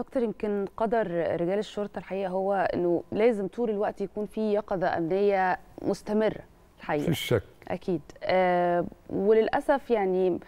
دكتور يمكن قدر رجال الشرطه الحقيقه هو انه لازم طول الوقت يكون في يقظه امنيه مستمره الحقيقه في الشك اكيد آه وللاسف يعني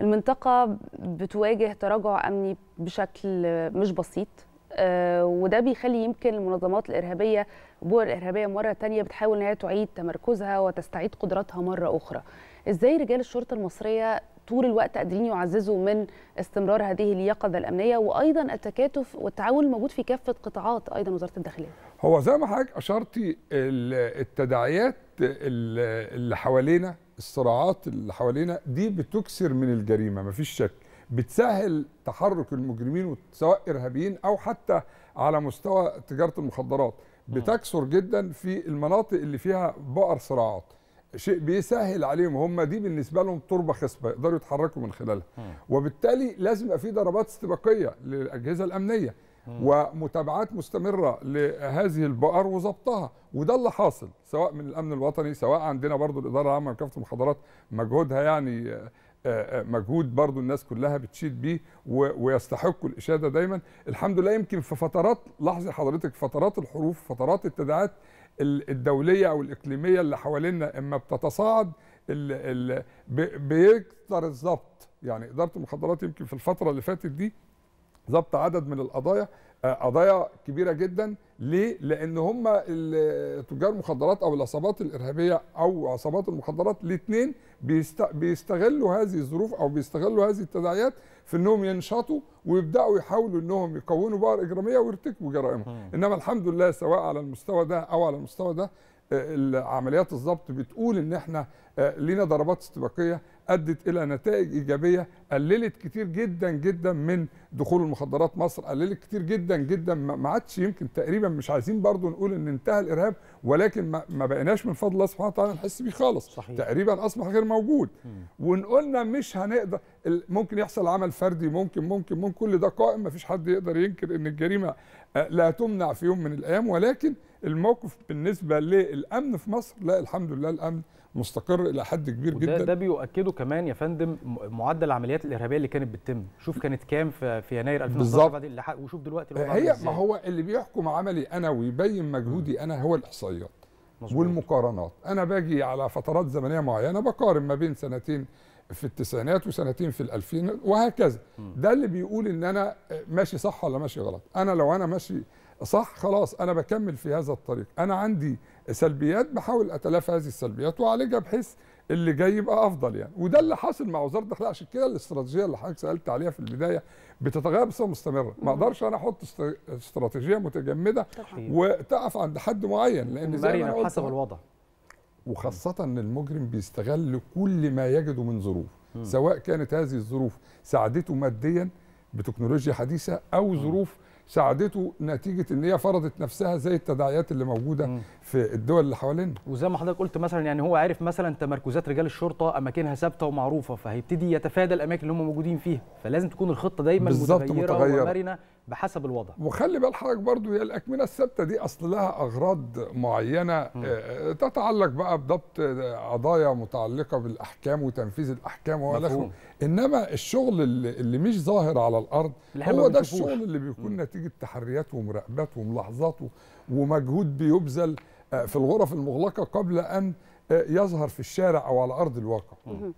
المنطقه بتواجه تراجع امني بشكل مش بسيط آه وده بيخلي يمكن المنظمات الارهابيه البؤر الارهابيه مره تانية بتحاول ان هي تعيد تمركزها وتستعيد قدراتها مره اخرى ازاي رجال الشرطه المصريه طول الوقت قادرين يعززوا من استمرار هذه اليقظه الامنيه وايضا التكاتف والتعاون الموجود في كافه قطاعات ايضا وزاره الداخليه. هو زي ما حضرتك اشرتي التداعيات اللي حوالينا الصراعات اللي حوالينا دي بتكسر من الجريمه مفيش شك بتسهل تحرك المجرمين سواء ارهابيين او حتى على مستوى تجاره المخدرات بتكسر جدا في المناطق اللي فيها بؤر صراعات شيء بيسهل عليهم هم دي بالنسبه لهم تربه خصبه يقدروا يتحركوا من خلالها وبالتالي لازم يبقى في ضربات استباقيه للاجهزه الامنيه ومتابعات مستمره لهذه البقر وضبطها وده اللي حاصل سواء من الامن الوطني سواء عندنا برضو الاداره العامه لكافه المخدرات مجهودها يعني آه، آه، آه، مجهود برضو الناس كلها بتشيد بيه ويستحقوا الإشادة دايما الحمد لله يمكن في فترات لاحظي حضرتك فترات الحروف فترات التداعات الدوليه او الاقليميه اللي حوالينا اما بتتصاعد بيكثر الضبط يعني اداره المخدرات يمكن في الفتره اللي فاتت دي ضبط عدد من القضايا آه، قضايا كبيره جدا ليه؟ لان هم تجار المخدرات او العصابات الارهابيه او عصابات المخدرات الاثنين بيستغلوا هذه الظروف او بيستغلوا هذه التداعيات في انهم ينشطوا ويبداوا يحاولوا انهم يكونوا بؤر اجراميه ويرتكبوا جرائمهم انما الحمد لله سواء على المستوى ده او على المستوى ده عمليات الضبط بتقول ان احنا آه، لينا ضربات استباقيه ادت الى نتائج ايجابيه قللت كتير جدا جدا من دخول المخدرات مصر قللت كتير جدا جدا ما عادش يمكن تقريبا مش عايزين برضو نقول ان انتهى الارهاب ولكن ما بقيناش من فضل الله سبحانه وتعالى نحس بيه خالص صحيح. تقريبا اصبح غير موجود ونقولنا مش هنقدر ممكن يحصل عمل فردي ممكن ممكن ممكن كل ده قائم ما فيش حد يقدر ينكر ان الجريمه آه، لا تمنع في يوم من الايام ولكن الموقف بالنسبه للامن في مصر لا الحمد لله الامن مستقر الى حد كبير وده جدا ده بيؤكده كمان يا فندم معدل العمليات الارهابيه اللي كانت بتتم شوف كانت كام في, يناير 2012 بعد اللي وشوف دلوقتي هي ما هو اللي بيحكم عملي انا ويبين مجهودي انا هو الاحصائيات والمقارنات انا باجي على فترات زمنيه معينه بقارن ما بين سنتين في التسعينات وسنتين في الألفين وهكذا م. ده اللي بيقول ان انا ماشي صح ولا ماشي غلط انا لو انا ماشي صح خلاص انا بكمل في هذا الطريق انا عندي سلبيات بحاول اتلافى هذه السلبيات واعالجها بحيث اللي جاي يبقى افضل يعني وده اللي حاصل مع وزاره الداخليه عشان كده الاستراتيجيه اللي حضرتك سالت عليها في البدايه بتتغير بصفه مستمره ما اقدرش انا احط استراتيجيه متجمده وتقف عند حد معين لان زي ما حسب الوضع وخاصه ان المجرم بيستغل كل ما يجده من ظروف سواء كانت هذه الظروف ساعدته ماديا بتكنولوجيا حديثه او ظروف ساعدته نتيجه ان هي فرضت نفسها زي التداعيات اللي موجوده م. في الدول اللي حوالينا وزي ما حضرتك قلت مثلا يعني هو عارف مثلا تمركزات رجال الشرطه اماكنها ثابته ومعروفه فهيبتدي يتفادى الاماكن اللي هم موجودين فيها فلازم تكون الخطه دايما متغيره, ومرنه بحسب الوضع وخلي بال حضرتك برضو هي الاكمنه الثابته دي اصل لها اغراض معينه م. آه، آه، تتعلق بقى بضبط قضايا متعلقه بالاحكام وتنفيذ الاحكام والى انما الشغل اللي, اللي مش ظاهر على الارض هو ده الشغل اللي بيكون م. نتيجه تحريات ومراقبات وملاحظات ومجهود بيبذل آه، في الغرف المغلقه قبل ان يظهر في الشارع او على ارض الواقع م.